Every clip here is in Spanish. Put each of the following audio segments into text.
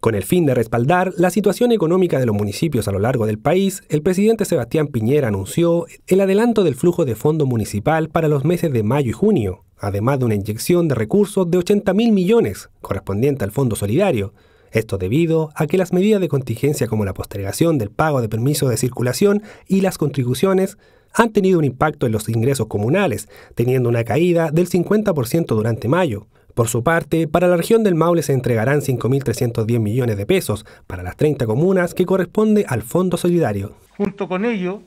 Con el fin de respaldar la situación económica de los municipios a lo largo del país, el presidente Sebastián Piñera anunció el adelanto del flujo de fondo municipal para los meses de mayo y junio, además de una inyección de recursos de 80 mil millones correspondiente al Fondo Solidario. Esto debido a que las medidas de contingencia como la postergación del pago de permisos de circulación y las contribuciones han tenido un impacto en los ingresos comunales, teniendo una caída del 50% durante mayo. Por su parte, para la región del Maule se entregarán 5.310 millones de pesos para las 30 comunas que corresponde al Fondo Solidario. Junto con ello,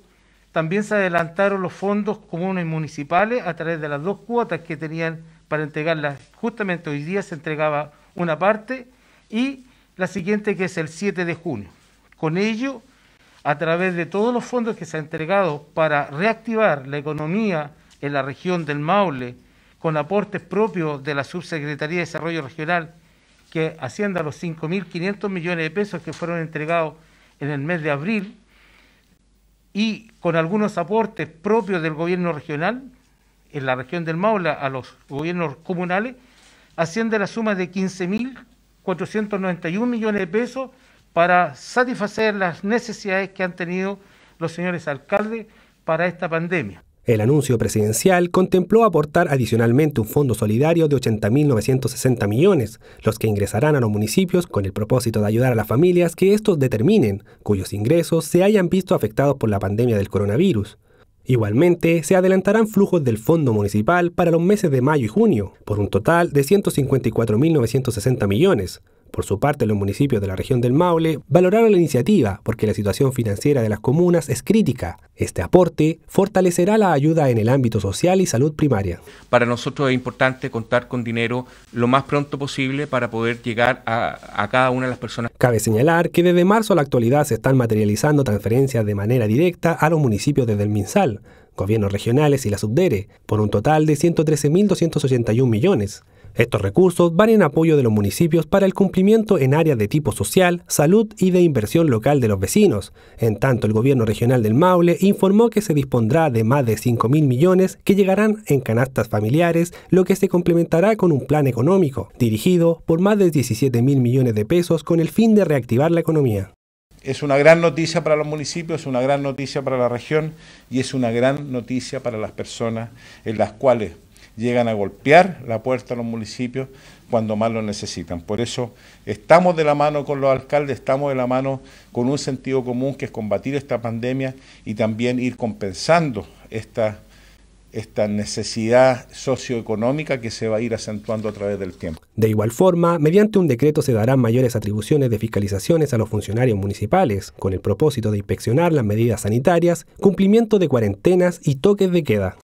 también se adelantaron los fondos comunes municipales a través de las dos cuotas que tenían para entregarlas. Justamente hoy día se entregaba una parte y la siguiente que es el 7 de junio. Con ello, a través de todos los fondos que se han entregado para reactivar la economía en la región del Maule, con aportes propios de la Subsecretaría de Desarrollo Regional, que asciende a los 5.500 millones de pesos que fueron entregados en el mes de abril, y con algunos aportes propios del gobierno regional, en la región del Maule, a los gobiernos comunales, asciende la suma de 15.491 millones de pesos para satisfacer las necesidades que han tenido los señores alcaldes para esta pandemia. El anuncio presidencial contempló aportar adicionalmente un fondo solidario de 80.960 millones, los que ingresarán a los municipios con el propósito de ayudar a las familias que estos determinen, cuyos ingresos se hayan visto afectados por la pandemia del coronavirus. Igualmente, se adelantarán flujos del Fondo Municipal para los meses de mayo y junio, por un total de 154.960 millones, por su parte, los municipios de la región del Maule valoraron la iniciativa porque la situación financiera de las comunas es crítica. Este aporte fortalecerá la ayuda en el ámbito social y salud primaria. Para nosotros es importante contar con dinero lo más pronto posible para poder llegar a, cada una de las personas. Cabe señalar que desde marzo a la actualidad se están materializando transferencias de manera directa a los municipios desde el MinSal, gobiernos regionales y la Subdere, por un total de 113.281 millones. Estos recursos van en apoyo de los municipios para el cumplimiento en áreas de tipo social, salud y de inversión local de los vecinos. En tanto, el gobierno regional del Maule informó que se dispondrá de más de 5.000 mil millones que llegarán en canastas familiares, lo que se complementará con un plan económico, dirigido por más de 17 mil millones de pesos con el fin de reactivar la economía. Es una gran noticia para los municipios, es una gran noticia para la región y es una gran noticia para las personas en las cuales llegan a golpear la puerta a los municipios cuando más lo necesitan. Por eso estamos de la mano con los alcaldes, estamos de la mano con un sentido común que es combatir esta pandemia y también ir compensando esta esta necesidad socioeconómica que se va a ir acentuando a través del tiempo. De igual forma, mediante un decreto se darán mayores atribuciones de fiscalizaciones a los funcionarios municipales, con el propósito de inspeccionar las medidas sanitarias, cumplimiento de cuarentenas y toques de queda.